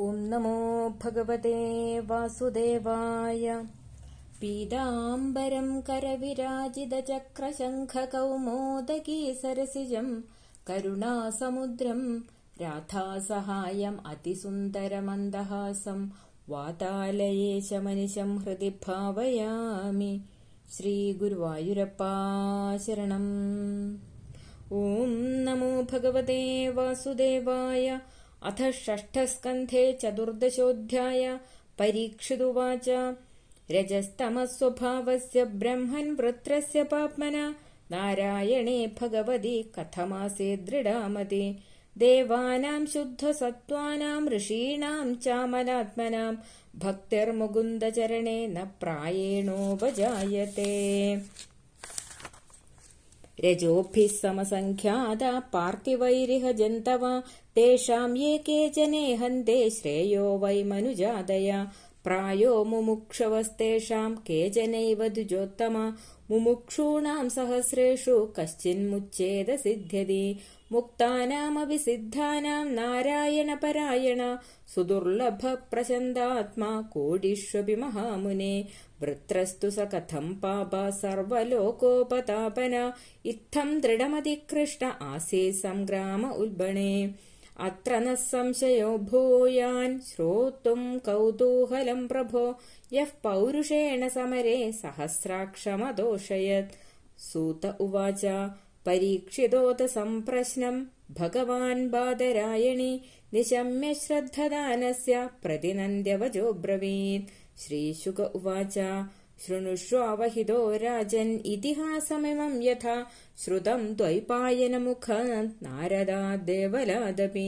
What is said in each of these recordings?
ॐ नमो भगवते वासुदेवाय पीताम्बरं करविराजित चक्र शङ्ख कौमोदकी सरसिजम् करुणा समुद्रम् राधासहायम् अतिसुन्दर हृदि भावयामि श्रीगुरुवायुरप्पाशरणम् ॐ नमो भगवते वासुदेवाय अथ षष्ठ चतुर्दशोऽध्याय परीक्षितुवाच रजस्तमस्वभावस्य ब्रह्मन् वृत्रस्य पाप्मना नारायणे भगवति कथमासे दृढामति देवानाम् शुद्धसत्त्वानाम् ऋषीणाम् चामनात्मनाम् भक्तिर्मुकुन्दचरणे न प्रायेणोपजायते रजोभिः समसङ्ख्यादा पार्थिवैरिह जन्तवा तेषाम् ये केचने हन्ते श्रेयो वै मनुजादय प्रायो मुमुक्षवस्तेषाम् केचनैव द्विजोत्तम मुमुक्षूणाम् सहस्रेषु कश्चिन्मुच्चेद सिद्ध्यति मुक्तानामपि सिद्धानाम् नारायणपरायण सुदुर्लभ प्रचन्दात्मा कोटिष्वपि महामुने वृत्रस्तु स कथम् पाप सर्वलोकोपतापन इत्थम् दृढमतिकृष्ट आसीत् सङ्ग्राम उल्बणे अत्र नः संशयो भूयान् श्रोतुम् कौतूहलम् प्रभो यः पौरुषेण समरे सहस्राक्षमदोषयत् सूत उवाच परीक्षितोत परीक्षितोतसम्प्रश्नम् भगवान् बादरायणि श्रद्धदानस्य प्रतिनन्द्यवजोऽब्रवीत् श्रीशुक उवाच शृणुषु अवहिदो राजन् इतिहासमिमम् यथा श्रुतम् द्वैपायनमुख नारदा देवलादपि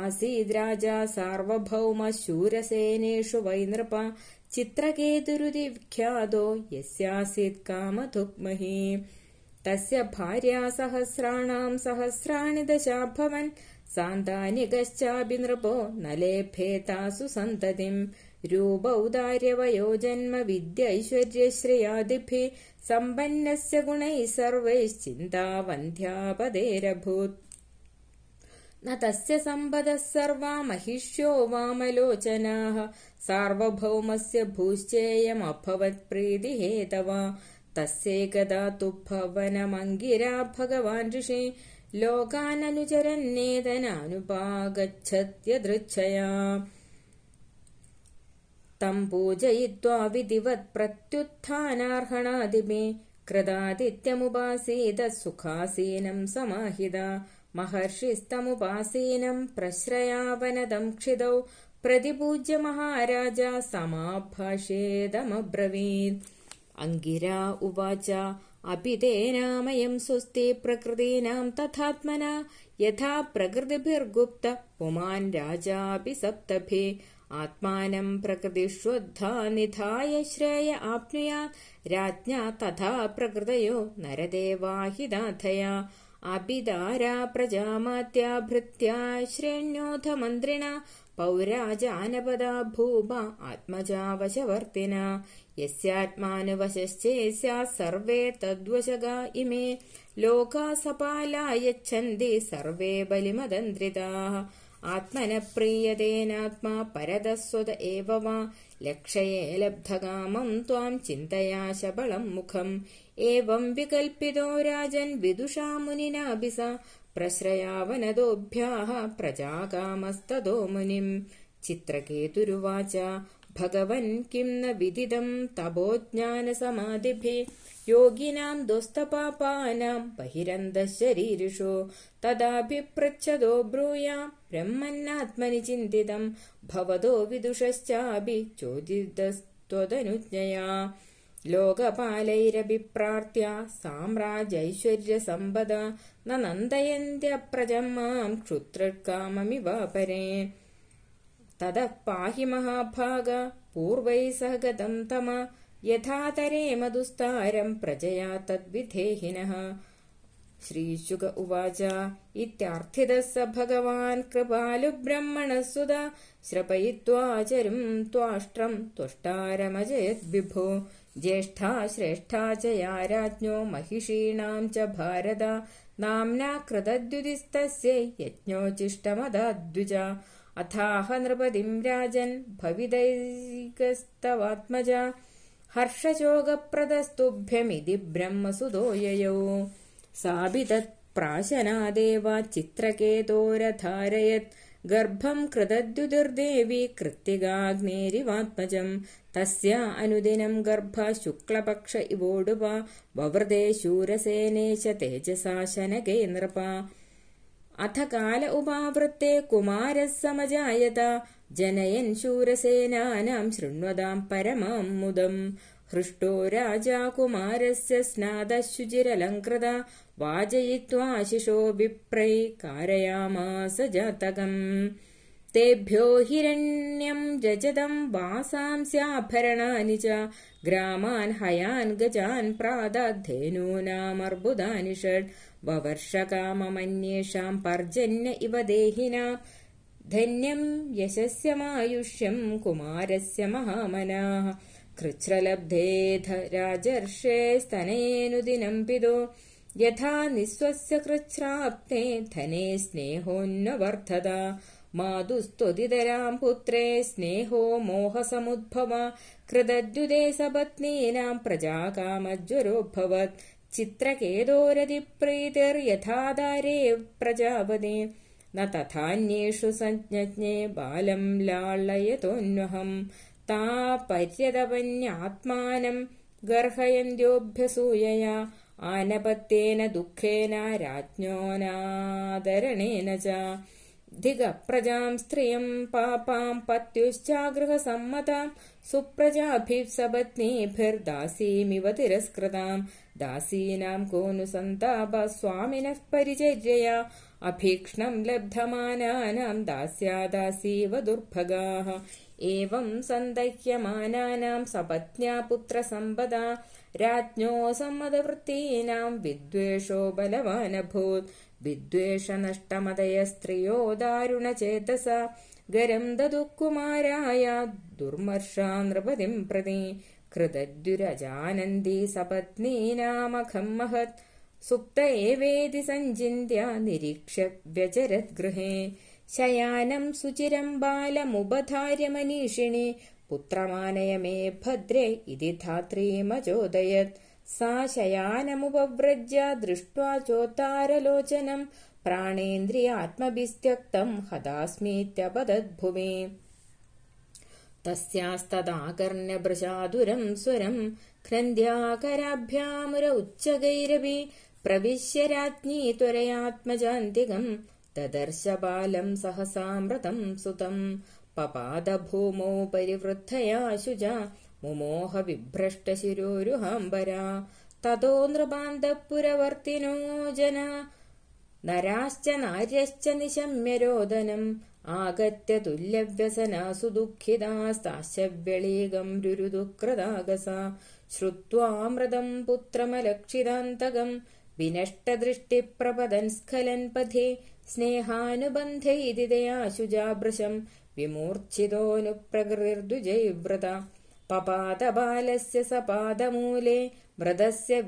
आसीद्राजा सार्वभौमशूरसेनेषु वैनृप चित्रकेतुरुधिख्यातो यस्यासीत् कामधुग्मही तस्य भार्या सहस्राणाम् सहस्राणि दशाभवन् न लेभेतासु सन्ततिम् रूपौदार्यवयोजन्म विद्यैश्वर्यश्रेयादिभिः सम्पन्नस्य गुणैः सर्वैश्चिन्तावन्ध्यापदेरभूत् न तस्य सम्पदः सर्वा महिष्यो वामलोचनाः सार्वभौमस्य भूश्चेयमभवत्प्रीतिहेतवा तस्येकदा तु भवनमङ्गिरा भगवान् पूजयित्वा विधिवत् प्रत्युत्थानार्हणादिमे कृदादित्यमुपासेद सुखासीनम् समाहिता महर्षिस्तमुपासीनम् प्रश्रयावनदम् क्षितौ प्रतिपूज्य महाराजा समाभाषेदमब्रवीत् अङ्गिरा उवाच अपि तेनामयम् सुस्ते प्रकृतीनाम् तथात्मना यथा प्रकृतिभिर्गुप्त पुमान् राजापि सप्तभि आत्मानम् प्रकृतिश्व निधाय श्रेय आप्नुया राज्ञा तथा प्रकृतयो नरदेवाहिदाथया देवा हि दाधया प्रजामात्या भृत्या श्रेण्योऽथ मन्त्रिणा पौराजानपदा भूपा भूबा वचवर्तिना यस्यात्मा सर्वे तद्वशगा इमे लोकासपाला यच्छन्ति सर्वे बलिमदन्द्रिताः आत्मन प्रीयतेनात्मा परदस्वत एव वा लक्षये लब्धगामम् त्वाम् चिन्तया शबलम् मुखम् एवम् विकल्पितो राजन् विदुषा मुनिनाभि स प्रश्रयावनदोऽभ्याः प्रजाकामस्तदो मुनिम् चित्रकेतुरुवाच भगवन् किं न विदिदम् तपो ज्ञानसमाधिभि योगिनां दोस्तपा बहिरन्दशरीरिषु तदाभिप्रच्छदो ब्रूया ब्रह्मन्नात्मनि चिन्तितम् भवतो विदुषश्चाभि चोचितज्ञया लोकपालैरभिप्रार्थ्या साम्राज्यैश्वर्यसम्पदा नन्दयन्त्यप्रजम् माम् क्षुत्रकाममिवापरे ततः पाहि महाभाग पूर्वैः सह गतम् तम यथातरे मधुस्तारं प्रजया तद्विधेहिनः श्रीशुक उवाच इत्यार्थितः स भगवान् कृपालुब्रह्मणः सुधापयित्वा चरुम् त्वाष्ट्रम् त्वष्टारमजयद्विभो ज्येष्ठा श्रेष्ठा च या राज्ञो महिषीणाम् च भारत नाम्ना कृतद्युदिस्तस्य यज्ञोचिष्टमदाद्विजा अथाह नृपदिम् राजन् भविदैस्तवात्मजा हर्षचोगप्रदस्तुभ्यमिति साभि तत्प्राशनादेवाच्चित्रकेतोरथारयत् गर्भम् कृदद्युदुर्देवी कृत्तिकाग्नेरिवात्मजम् तस्यानुदिनम् गर्भ शुक्लपक्ष इवोडुपा ववृदे शूरसेने च शनके नृपा അഥ കാല ഉപാവൃത്തെ കുമാരസമജായത ജനയൻ ശൂരസേനാനാം ശൃണ്വതാം പരമാം മുദം ഹൃഷ്ടോ രാജാ കുമാരസ്യ സ്നാതശുചിരലങ്കൃത വാചയിത്വാശിഷോ വിപ്രൈ കാരയാമാസ ജാതകം തേഭ്യോ ഹിരണ്യം രജതം വാസാംസ്യാഭരണാനി ച ഗ്രാമാൻ ഹയാൻ ഗജാൻ പ്രാതധേനൂനാമർബുദാനി ഷഡ് ववर्षकाममन्येषाम् पर्जन्य इव देहिना धन्यम् यशस्यमायुष्यम् कुमारस्य महामनाः कृच्छ्रलब्धे ध राजर्षेस्तनयेऽनुदिनम् यथा निःस्वस्य कृच्छ्राप्ने धने स्नेहोन्न वर्धत मातुस्त्वदितराम् पुत्रे स्नेहो मोहसमुद्भव सपत्नीनाम् प्रजाकामज्वरोऽभवत् चित्रकेदोरतिप्रीतिर्यथादारेव प्रजापदे न तथान्येषु सञ्ज्ञे बालम् ता तापर्यतवन्यात्मानम् गर्हयन्त्योऽभ्यसूयया आनपत्येन दुःखेन राज्ञोनादरणेन च धिग प्रजा पत्युश्चागृहसम्मताम् सुप्रजाभिः सपत्नीभिर्दासीमिव तिरस्कृताम् दासीनां को नु सन्ताप स्वामिनः परिचर्यया अभीक्ष्णम् लब्धमानानाम् दास्या दासीव दुर्भगाः एवम् सन्दह्यमानानाम् सपत्न्या पुत्रसम्पदा राज्ञोऽसम्मतवृत्तीनाम् विद्वेषो बलवानभूत् विद्वेषनष्टमदय स्त्रियो दारुणचेतसा दारुण ददुः कुमाराय दुर्मर्षा नृपतिम् प्रति कृतद्युरजानन्दी सपत्नीनामघम् महत् सुप्त एवेति सञ्चिन्त्य निरीक्ष्य व्यचरद्गृहे शयानम् बालमुपधार्य मनीषिणि पुत्रमानय मे भद्रे इति धात्रीमचोदयत् सा शयानमुपव्रज्य दृष्ट्वा चोत्तारलोचनम् प्राणेन्द्रियात्मभिस्त्यक्तम् हतास्मीत्यपदद्भुवि तस्यास्तदाकर्ण्यभृशादुरम् स्वरम् क्रन्द्याकराभ्यामुर उच्चगैरवि प्रविश्य राज्ञी त्वरयात्मजान्तिकम् ददर्श बालम् सहसामृतम् सुतम् पपादभूमौ परिवृद्धया परिवृद्धयाशुजा मुमोह बिभ्रष्टशिरोहाम्बरा ततो नृबान्धपुरवर्तिनो जना नराश्च नार्यश्च निशम्य रोदनम् आगत्य तुल्यव्यसना सुदुःखितास्ताशव्यलीगम् स्थाव्यलेगं श्रुत्वामृतम् पुत्रमलक्षिदान्तगम् विनष्टदृष्टिप्रपदन् स्खलन् पथे स्नेहानुबन्धेदि विमूर्च्छितोऽनुप्रकृतिर्द्विजैव्रत पपाद बालस्य स पादमूले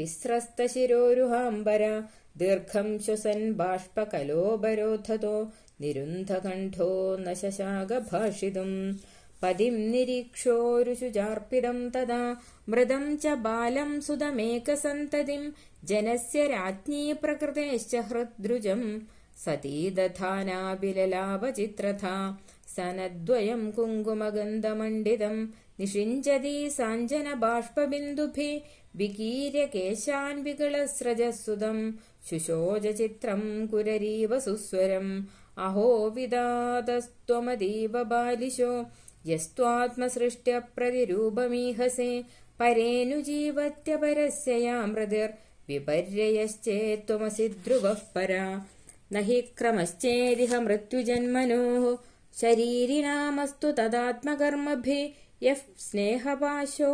विस्रस्तशिरोरुहाम्बर दीर्घम् श्वसन् बाष्पकलोपरोधतो निरुन्धकण्ठो न शशागभाषितुम् पदिम् निरीक्षो तदा मृदम् च बालम् सुधमेकसन्ततिम् जनस्य प्रकृतेश्च हृद्रुजम् सती दधानाभिलावचित्रथा सनद्वयम् कुङ्कुमगन्धमण्डितम् निषिञ्जति साञ्जनबाष्पबिन्दुभि विकीर्य केशान् सुदम् शुशोजचित्रम् कुररीव सुस्वरम् अहो विदातस्त्वमदीव बालिशो यस्त्वात्मसृष्ट्यप्रतिरूपमीहसे परेऽनुजीवत्यपरस्य यामृतिर्विपर्ययश्चेत्त्वमसि ध्रुवः परा हि क्रमश्चेदिह मृत्युजन्मनोः शरीरिणामस्तु तदात्मकर्मभिः यः स्नेहपाशो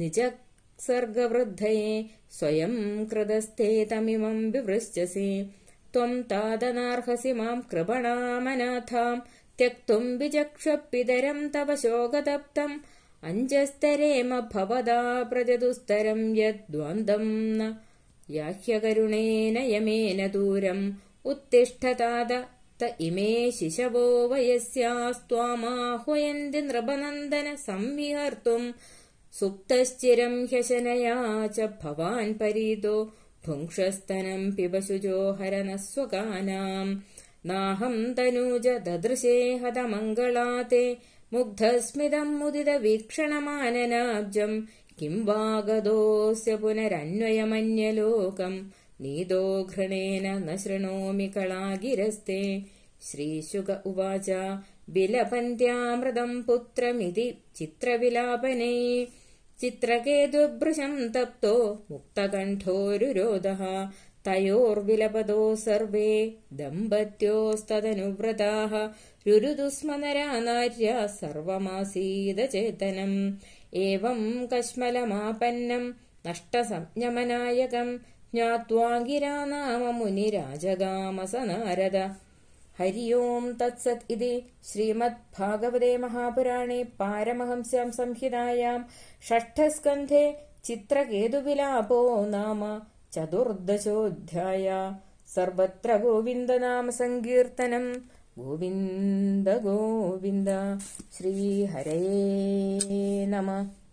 निजसर्गवृद्धये स्वयम् कृतस्ते तमिमम् विवृश्यसि त्वम् तादनार्हसि माम् कृपणामनाथाम् त्यक्तुम् विचक्षुपितरम् तव शोकतप्तम् अञ्जस्तरेम भवदा प्रजदुस्तरम् यद्वान्दम् न याह्यकरुणेन यमेन दूरम् उत्तिष्ठताद त इमे शिशवो वयस्यास्त्वामाह्वयन्ति नृपनन्दन संविहर्तुम् सुप्तश्चिरम् ह्यशनया च भवान् परीतो भुङ्क्षस्तनम् पिबसुजो हरनस्वकानाम् नाहम् तनूज ददृशे हतमङ्गलाते मुग्धस्मिदम् मुदित वीक्षणमाननाब्जम् किम् वागदोऽस्य पुनरन्वयमन्यलोकम् नीदोघृणेन न शृणोमि कलागिरस्ते श्रीशुग उवाच बिलपन्त्यामृतम् पुत्रमिति चित्रविलापने चित्रके तप्तो मुक्तकण्ठो तयोर्विलपदो सर्वे दम्पत्योस्तदनुव्रताः रुरुदुस्मनरा नार्य सर्वमासीदचेतनम् एवम् कश्मलमापन्नम् नष्टसंज्ञमनायकम् ज्ञात्वाङ्गिरानाममुनिराजगामसनारद हरि ओम् तत्सत् इति श्रीमद्भागवते महापुराणे पारमहंस्याम् संहितायाम् षष्ठस्कन्धे चित्रकेतुविलापो नाम चतुर्दशोऽध्याय सर्वत्र गोविन्दनामसङ्कीर्तनम् गोविन्द गोविन्द श्रीहरे नमः